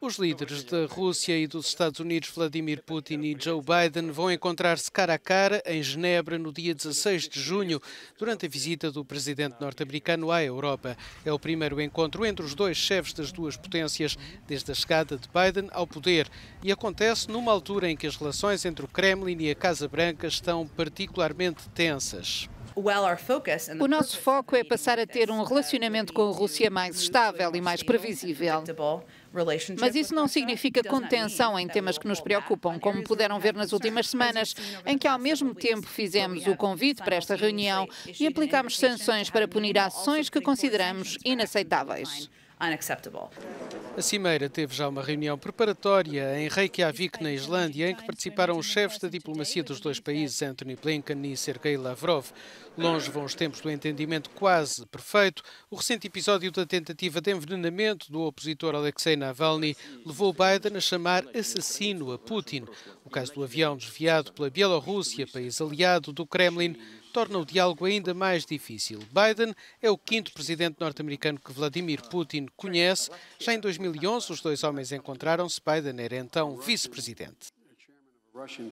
Os líderes da Rússia e dos Estados Unidos, Vladimir Putin e Joe Biden, vão encontrar-se cara a cara em Genebra no dia 16 de junho, durante a visita do presidente norte-americano à Europa. É o primeiro encontro entre os dois chefes das duas potências desde a chegada de Biden ao poder e acontece numa altura em que as relações entre o Kremlin e a Casa Branca estão particularmente tensas. O nosso foco é passar a ter um relacionamento com a Rússia mais estável e mais previsível. Mas isso não significa contenção em temas que nos preocupam, como puderam ver nas últimas semanas, em que ao mesmo tempo fizemos o convite para esta reunião e aplicámos sanções para punir ações que consideramos inaceitáveis unacceptable. A Cimeira teve já uma reunião preparatória em Reykjavik, na Islândia, em que participaram os chefes da diplomacia dos dois países, Anthony Blinken e Sergei Lavrov. Longe vão os tempos do entendimento quase perfeito. O recente episódio da tentativa de envenenamento do opositor Alexei Navalny levou Biden a chamar assassino a Putin. O caso do avião desviado pela Bielorrússia, país aliado do Kremlin, torna o diálogo ainda mais difícil. Biden é o quinto presidente norte-americano que Vladimir Putin conhece. Já em 2011, os dois homens encontraram-se. Biden era então vice-presidente.